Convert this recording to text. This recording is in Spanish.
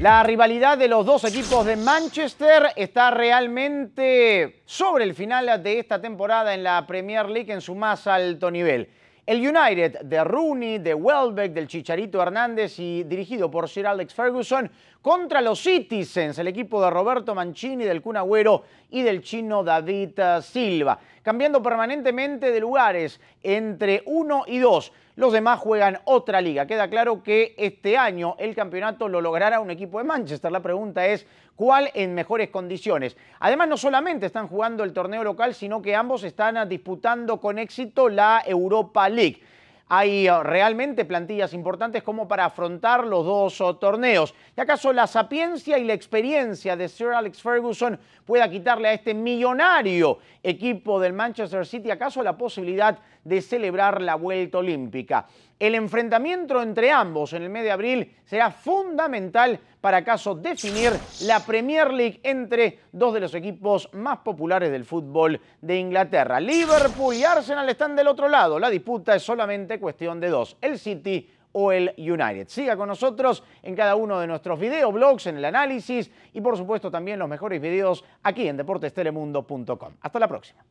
La rivalidad de los dos equipos de Manchester está realmente sobre el final de esta temporada en la Premier League en su más alto nivel. El United de Rooney, de Welbeck, del Chicharito Hernández y dirigido por Sir Alex Ferguson contra los Citizens, el equipo de Roberto Mancini, del Kun Agüero y del chino David Silva, cambiando permanentemente de lugares entre uno y dos. Los demás juegan otra liga. Queda claro que este año el campeonato lo logrará un equipo de Manchester. La pregunta es cuál en mejores condiciones. Además, no solamente están jugando el torneo local, sino que ambos están ah, disputando con éxito la Europa League hay oh, realmente plantillas importantes como para afrontar los dos oh, torneos. ¿Y acaso la sapiencia y la experiencia de Sir Alex Ferguson pueda quitarle a este millonario equipo del Manchester City acaso la posibilidad de celebrar la vuelta olímpica? El enfrentamiento entre ambos en el mes de abril será fundamental para acaso definir la Premier League entre dos de los equipos más populares del fútbol de Inglaterra. Liverpool y Arsenal están del otro lado. La disputa es solamente cuestión de dos, el City o el United. Siga con nosotros en cada uno de nuestros videoblogs, en el análisis y por supuesto también los mejores videos aquí en deportestelemundo.com. Hasta la próxima.